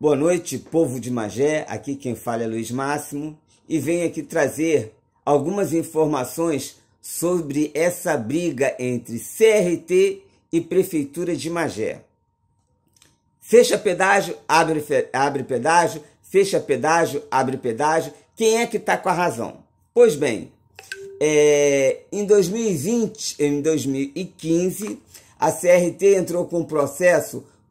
Boa noite, povo de Magé. Aqui quem fala é Luiz Máximo e venho aqui trazer algumas informações sobre essa briga entre CRT e Prefeitura de Magé. Fecha pedágio, abre, abre pedágio, fecha pedágio, abre pedágio. Quem é que está com a razão? Pois bem, é, em 2020, em 2015, a CRT entrou com um processo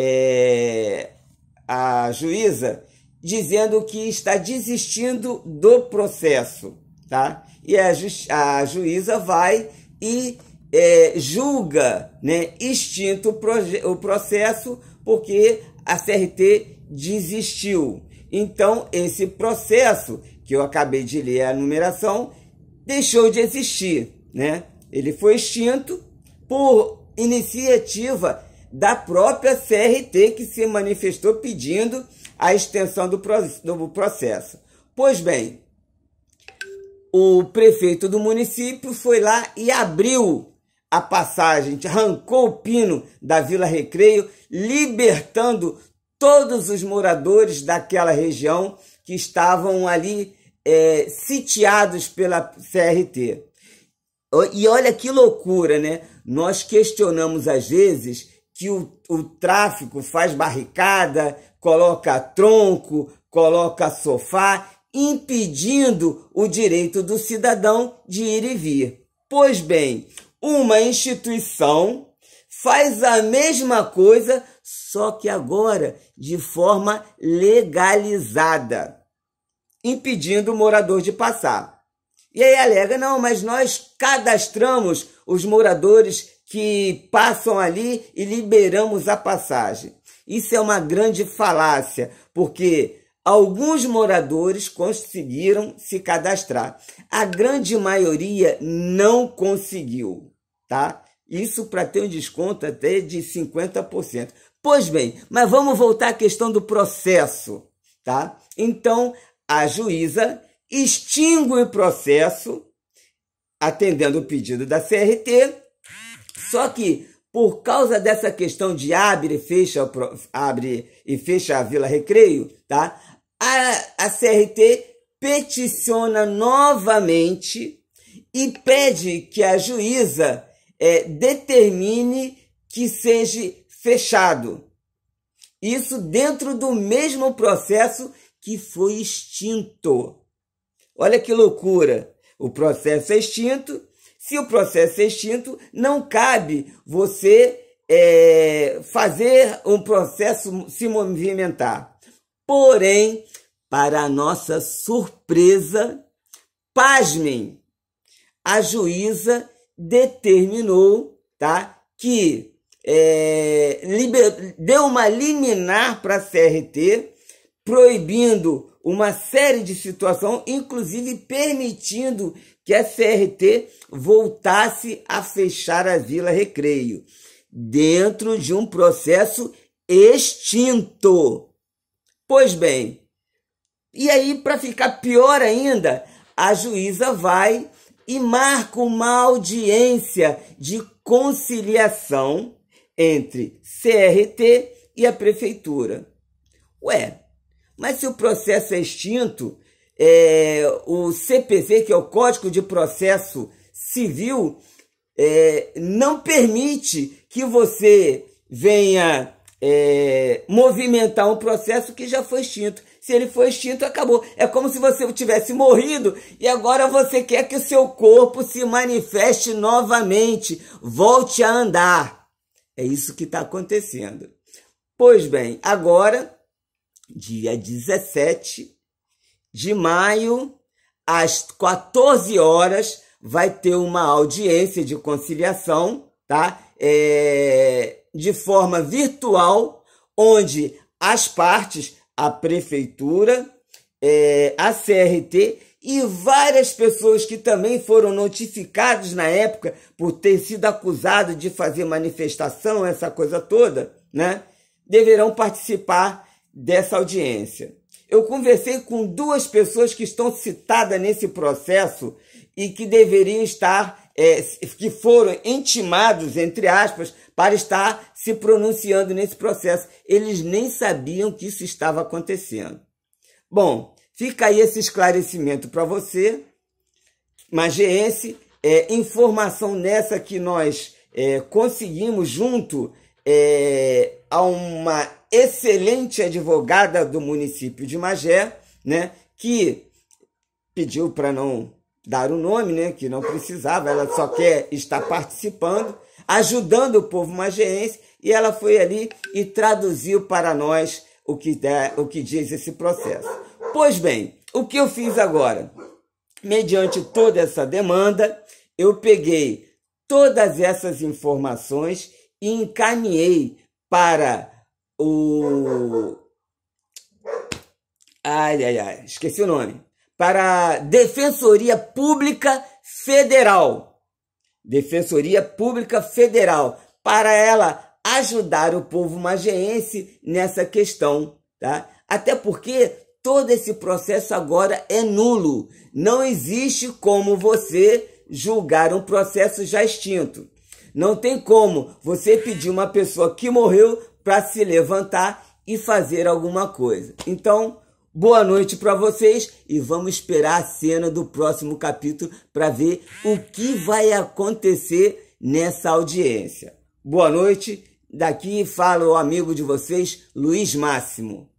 é, a juíza dizendo que está desistindo do processo, tá? E a, ju a juíza vai e é, julga, né, extinto o, o processo porque a CRT desistiu. Então, esse processo que eu acabei de ler a numeração deixou de existir, né? Ele foi extinto por iniciativa da própria CRT que se manifestou pedindo a extensão do, do processo. Pois bem, o prefeito do município foi lá e abriu a passagem, arrancou o pino da Vila Recreio, libertando todos os moradores daquela região que estavam ali é, sitiados pela CRT. E olha que loucura, né? Nós questionamos às vezes que o, o tráfico faz barricada, coloca tronco, coloca sofá, impedindo o direito do cidadão de ir e vir. Pois bem, uma instituição faz a mesma coisa, só que agora de forma legalizada, impedindo o morador de passar. E aí alega: não, mas nós cadastramos os moradores que passam ali e liberamos a passagem. Isso é uma grande falácia, porque alguns moradores conseguiram se cadastrar. A grande maioria não conseguiu, tá? Isso para ter um desconto até de 50%. Pois bem, mas vamos voltar à questão do processo, tá? Então, a juíza extingue o processo, atendendo o pedido da CRT, só que por causa dessa questão de abre e fecha, abre e fecha a Vila Recreio, tá? A, a CRT peticiona novamente e pede que a juíza é, determine que seja fechado. Isso dentro do mesmo processo que foi extinto. Olha que loucura! O processo é extinto se o processo é extinto, não cabe você é, fazer um processo se movimentar. Porém, para a nossa surpresa, pasmem, a juíza determinou tá, que é, liber, deu uma liminar para a CRT, proibindo uma série de situações, inclusive permitindo que a CRT voltasse a fechar a Vila Recreio, dentro de um processo extinto. Pois bem, e aí, para ficar pior ainda, a juíza vai e marca uma audiência de conciliação entre CRT e a prefeitura. Ué, mas se o processo é extinto, é, o CPC, que é o Código de Processo Civil, é, não permite que você venha é, movimentar um processo que já foi extinto. Se ele foi extinto, acabou. É como se você tivesse morrido e agora você quer que o seu corpo se manifeste novamente, volte a andar. É isso que está acontecendo. Pois bem, agora dia 17 de maio, às 14 horas, vai ter uma audiência de conciliação, tá? É, de forma virtual, onde as partes, a prefeitura, é, a CRT e várias pessoas que também foram notificadas na época por ter sido acusado de fazer manifestação, essa coisa toda, né? Deverão participar dessa audiência. Eu conversei com duas pessoas que estão citadas nesse processo e que deveriam estar, é, que foram intimados, entre aspas, para estar se pronunciando nesse processo. Eles nem sabiam que isso estava acontecendo. Bom, fica aí esse esclarecimento para você, Magiense, é, informação nessa que nós é, conseguimos junto é, a uma excelente advogada do município de Magé, né, que pediu para não dar o nome, né, que não precisava, ela só quer estar participando, ajudando o povo mageense, e ela foi ali e traduziu para nós o que, dá, o que diz esse processo. Pois bem, o que eu fiz agora? Mediante toda essa demanda, eu peguei todas essas informações e encaminhei para o. Ai, ai, ai, esqueci o nome. Para a Defensoria Pública Federal. Defensoria Pública Federal. Para ela ajudar o povo mageense nessa questão, tá? Até porque todo esse processo agora é nulo. Não existe como você julgar um processo já extinto. Não tem como você pedir uma pessoa que morreu para se levantar e fazer alguma coisa. Então, boa noite para vocês e vamos esperar a cena do próximo capítulo para ver o que vai acontecer nessa audiência. Boa noite. Daqui fala o amigo de vocês, Luiz Máximo.